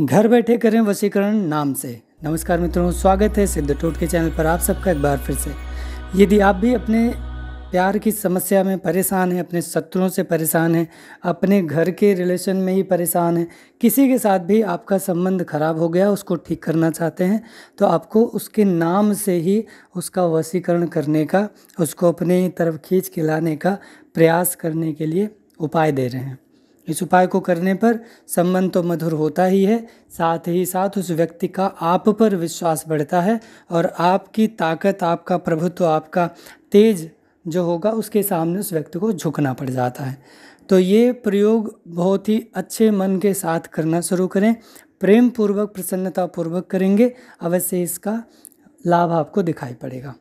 घर बैठे करें वसीकरण नाम से नमस्कार मित्रों स्वागत है सिद्ध टोट के चैनल पर आप सबका एक बार फिर से यदि आप भी अपने प्यार की समस्या में परेशान हैं अपने शत्रुओं से परेशान हैं अपने घर के रिलेशन में ही परेशान हैं किसी के साथ भी आपका संबंध खराब हो गया उसको ठीक करना चाहते हैं तो आपको उसके नाम से ही उसका वसीकरण करने का उसको अपने तरफ खींच के लाने का प्रयास करने के लिए उपाय दे रहे हैं इस उपाय को करने पर संबंध तो मधुर होता ही है साथ ही साथ उस व्यक्ति का आप पर विश्वास बढ़ता है और आपकी ताकत आपका प्रभुत्व आपका तेज जो होगा उसके सामने उस व्यक्ति को झुकना पड़ जाता है तो ये प्रयोग बहुत ही अच्छे मन के साथ करना शुरू करें प्रेम पूर्वक प्रसन्नता पूर्वक करेंगे अवश्य इसका लाभ आपको दिखाई पड़ेगा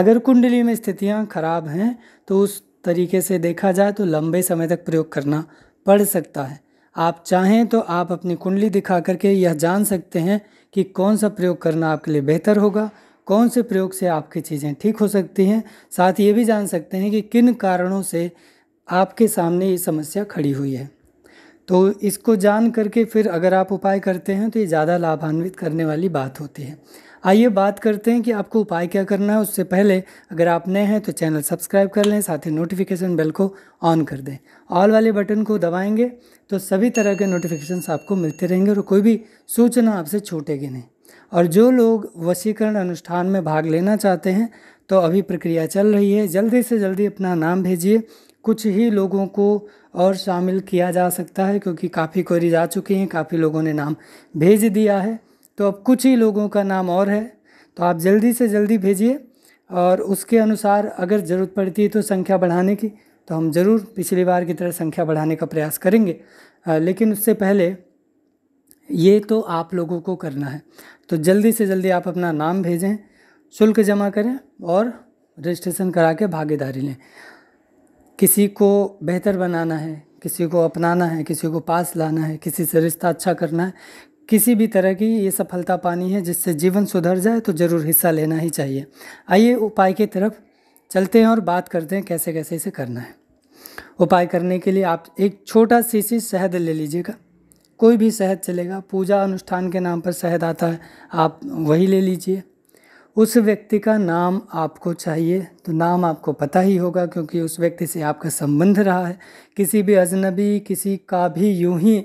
अगर कुंडली में स्थितियाँ खराब हैं तो उस तरीके से देखा जाए तो लंबे समय तक प्रयोग करना पढ़ सकता है आप चाहें तो आप अपनी कुंडली दिखा करके यह जान सकते हैं कि कौन सा प्रयोग करना आपके लिए बेहतर होगा कौन से प्रयोग से आपकी चीज़ें ठीक हो सकती हैं साथ ये भी जान सकते हैं कि किन कारणों से आपके सामने ये समस्या खड़ी हुई है तो इसको जान करके फिर अगर आप उपाय करते हैं तो ये ज़्यादा लाभान्वित करने वाली बात होती है आइए बात करते हैं कि आपको उपाय क्या करना है उससे पहले अगर आप नए हैं तो चैनल सब्सक्राइब कर लें साथ ही नोटिफिकेशन बेल को ऑन कर दें ऑल वाले बटन को दबाएंगे तो सभी तरह के नोटिफिकेशन आपको मिलते रहेंगे और कोई भी सूचना आपसे छूटेगी नहीं और जो लोग वसीकरण अनुष्ठान में भाग लेना चाहते हैं तो अभी प्रक्रिया चल रही है जल्दी से जल्दी अपना नाम भेजिए कुछ ही लोगों को और शामिल किया जा सकता है क्योंकि काफ़ी क्वेरीज आ चुकी हैं काफ़ी लोगों ने नाम भेज दिया है तो अब कुछ ही लोगों का नाम और है तो आप जल्दी से जल्दी भेजिए और उसके अनुसार अगर ज़रूरत पड़ती है तो संख्या बढ़ाने की तो हम ज़रूर पिछली बार की तरह संख्या बढ़ाने का प्रयास करेंगे लेकिन उससे पहले ये तो आप लोगों को करना है तो जल्दी से जल्दी आप अपना नाम भेजें शुल्क जमा करें और रजिस्ट्रेशन करा के भागीदारी लें किसी को बेहतर बनाना है किसी को अपनाना है किसी को पास लाना है किसी से रिश्ता अच्छा करना है किसी भी तरह की ये सफलता पानी है जिससे जीवन सुधर जाए तो ज़रूर हिस्सा लेना ही चाहिए आइए उपाय की तरफ चलते हैं और बात करते हैं कैसे कैसे इसे करना है उपाय करने के लिए आप एक छोटा सी सी शहद ले लीजिएगा कोई भी शहद चलेगा पूजा अनुष्ठान के नाम पर शहद आता है आप वही ले लीजिए उस व्यक्ति का नाम आपको चाहिए तो नाम आपको पता ही होगा क्योंकि उस व्यक्ति से आपका संबंध रहा है किसी भी अजनबी किसी का भी यूं ही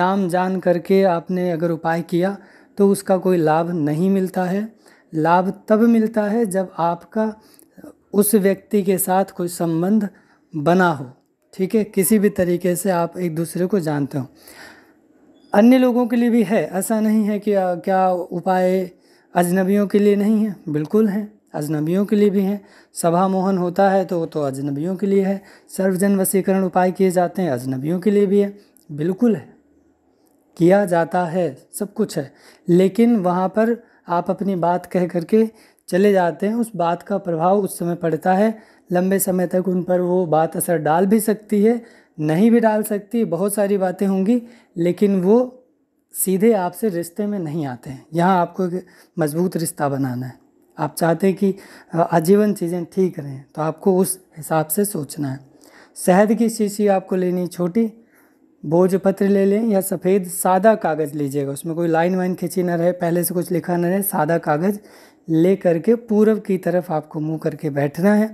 नाम जान करके आपने अगर उपाय किया तो उसका कोई लाभ नहीं मिलता है लाभ तब मिलता है जब आपका उस व्यक्ति के साथ कोई संबंध बना हो ठीक है किसी भी तरीके से आप एक दूसरे को जानते हो अन्य लोगों के लिए भी है ऐसा नहीं है कि क्या उपाय अजनबियों के लिए नहीं है बिल्कुल हैं अजनबियों के लिए भी हैं सभा मोहन होता है तो वो तो अजनबियों के लिए है सर्वजन वसीकरण उपाय किए जाते हैं अजनबियों के लिए भी है बिल्कुल है किया जाता है सब कुछ है लेकिन वहाँ पर आप अपनी बात कह करके चले जाते हैं उस बात का प्रभाव उस समय पड़ता है लंबे समय तक उन पर वो बात असर डाल भी सकती है नहीं भी डाल सकती बहुत सारी बातें होंगी लेकिन वो सीधे आपसे रिश्ते में नहीं आते हैं यहाँ आपको एक मजबूत रिश्ता बनाना है आप चाहते हैं कि आजीवन चीज़ें ठीक रहें तो आपको उस हिसाब से सोचना है शहद की शीशी आपको लेनी छोटी भोजपत्र ले लें या सफ़ेद सादा कागज़ लीजिएगा उसमें कोई लाइन वाइन खींची ना रहे पहले से कुछ लिखा ना रहे सादा कागज़ ले करके पूर्व की तरफ आपको मुंह करके बैठना है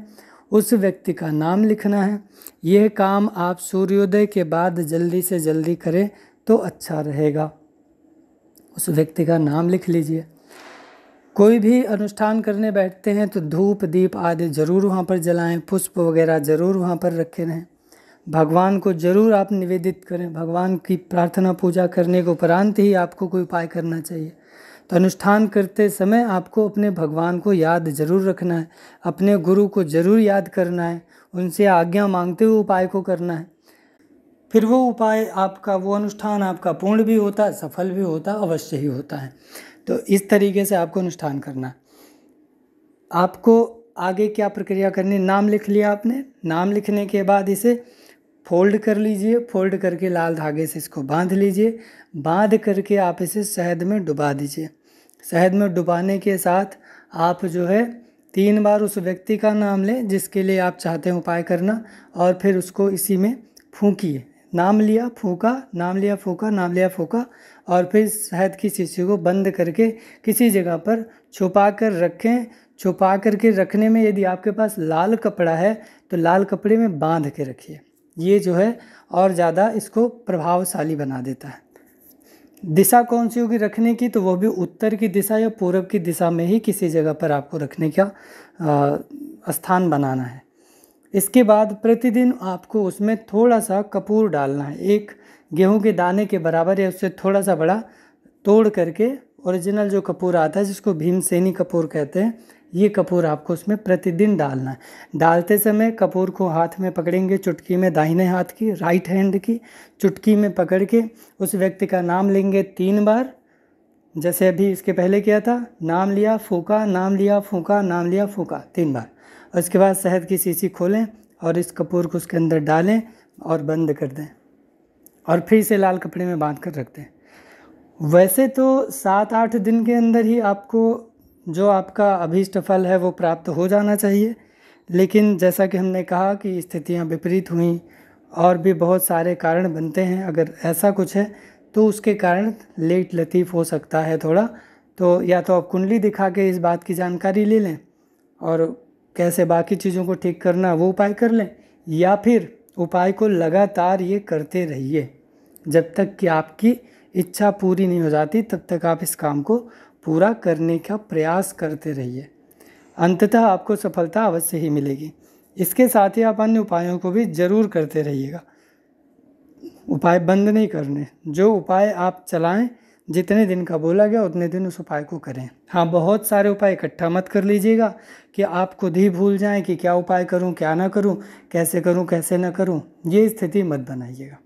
उस व्यक्ति का नाम लिखना है यह काम आप सूर्योदय के बाद जल्दी से जल्दी करें तो अच्छा रहेगा उस व्यक्ति का नाम लिख लीजिए कोई भी अनुष्ठान करने बैठते हैं तो धूप दीप आदि जरूर वहाँ पर जलाएं पुष्प वगैरह जरूर वहाँ पर रखे रहें भगवान को जरूर आप निवेदित करें भगवान की प्रार्थना पूजा करने के उपरांत ही आपको कोई उपाय करना चाहिए तो अनुष्ठान करते समय आपको अपने भगवान को याद जरूर रखना है अपने गुरु को जरूर याद करना है उनसे आज्ञा मांगते हुए उपाय को करना है फिर वो उपाय आपका वो अनुष्ठान आपका पूर्ण भी होता है सफल भी होता अवश्य ही होता है तो इस तरीके से आपको अनुष्ठान करना आपको आगे क्या प्रक्रिया करनी नाम लिख लिया आपने नाम लिखने के बाद इसे फोल्ड कर लीजिए फोल्ड करके लाल धागे से इसको बांध लीजिए बांध करके आप इसे शहद में डुबा दीजिए शहद में डुबाने के साथ आप जो है तीन बार उस व्यक्ति का नाम लें जिसके लिए आप चाहते हैं उपाय करना और फिर उसको इसी में फूकीिए नाम लिया फूका नाम लिया फूका नाम लिया फूका और फिर शहद की शीशी को बंद करके किसी जगह पर छुपा कर रखें छुपा करके रखने में यदि आपके पास लाल कपड़ा है तो लाल कपड़े में बांध के रखिए ये जो है और ज़्यादा इसको प्रभावशाली बना देता है दिशा कौन सी होगी रखने की तो वह भी उत्तर की दिशा या पूर्व की दिशा में ही किसी जगह पर आपको रखने का स्थान बनाना है इसके बाद प्रतिदिन आपको उसमें थोड़ा सा कपूर डालना है एक गेहूं के दाने के बराबर या उससे थोड़ा सा बड़ा तोड़ करके ओरिजिनल जो कपूर आता है जिसको भीमसेनी कपूर कहते हैं ये कपूर आपको उसमें प्रतिदिन डालना है डालते समय कपूर को हाथ में पकड़ेंगे चुटकी में दाहिने हाथ की राइट हैंड की चुटकी में पकड़ के उस व्यक्ति का नाम लेंगे तीन बार जैसे अभी इसके पहले किया था नाम लिया फूका नाम लिया फूका नाम लिया फूका तीन बार उसके बाद शहद की शीशी खोलें और इस कपूर को उसके अंदर डालें और बंद कर दें और फिर इसे लाल कपड़े में बांध कर रख दें वैसे तो सात आठ दिन के अंदर ही आपको जो आपका अभीष्ट फल है वो प्राप्त हो जाना चाहिए लेकिन जैसा कि हमने कहा कि स्थितियाँ विपरीत हुई और भी बहुत सारे कारण बनते हैं अगर ऐसा कुछ है तो उसके कारण लेट लतीफ़ हो सकता है थोड़ा तो या तो आप कुंडली दिखा के इस बात की जानकारी ले लें और कैसे बाकी चीज़ों को ठीक करना वो उपाय कर लें या फिर उपाय को लगातार ये करते रहिए जब तक कि आपकी इच्छा पूरी नहीं हो जाती तब तक आप इस काम को पूरा करने का प्रयास करते रहिए अंततः आपको सफलता अवश्य ही मिलेगी इसके साथ ही आप अन्य उपायों को भी ज़रूर करते रहिएगा उपाय बंद नहीं करने जो उपाय आप चलाएं जितने दिन का बोला गया उतने दिन उस उपाय को करें हाँ बहुत सारे उपाय इकट्ठा मत कर लीजिएगा कि आप खुद ही भूल जाएं कि क्या उपाय करूं क्या ना करूं कैसे करूं कैसे ना करूं ये स्थिति मत बनाइएगा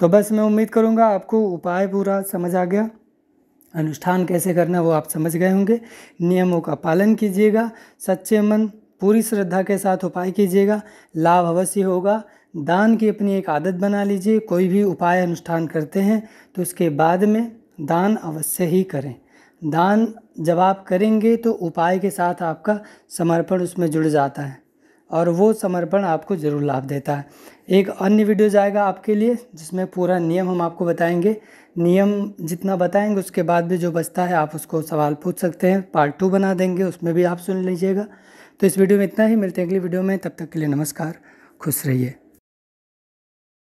तो बस मैं उम्मीद करूंगा आपको उपाय पूरा समझ आ गया अनुष्ठान कैसे करना वो आप समझ गए होंगे नियमों का पालन कीजिएगा सच्चे मन पूरी श्रद्धा के साथ उपाय कीजिएगा लाभ अवश्य होगा दान की अपनी एक आदत बना लीजिए कोई भी उपाय अनुष्ठान करते हैं तो उसके बाद में दान अवश्य ही करें दान जब आप करेंगे तो उपाय के साथ आपका समर्पण उसमें जुड़ जाता है और वो समर्पण आपको ज़रूर लाभ देता है एक अन्य वीडियो जाएगा आपके लिए जिसमें पूरा नियम हम आपको बताएंगे नियम जितना बताएंगे उसके बाद भी जो बचता है आप उसको सवाल पूछ सकते हैं पार्ट टू बना देंगे उसमें भी आप सुन लीजिएगा तो इस वीडियो में इतना ही मिलते हैं अगली वीडियो में तब तक के लिए नमस्कार खुश रहिए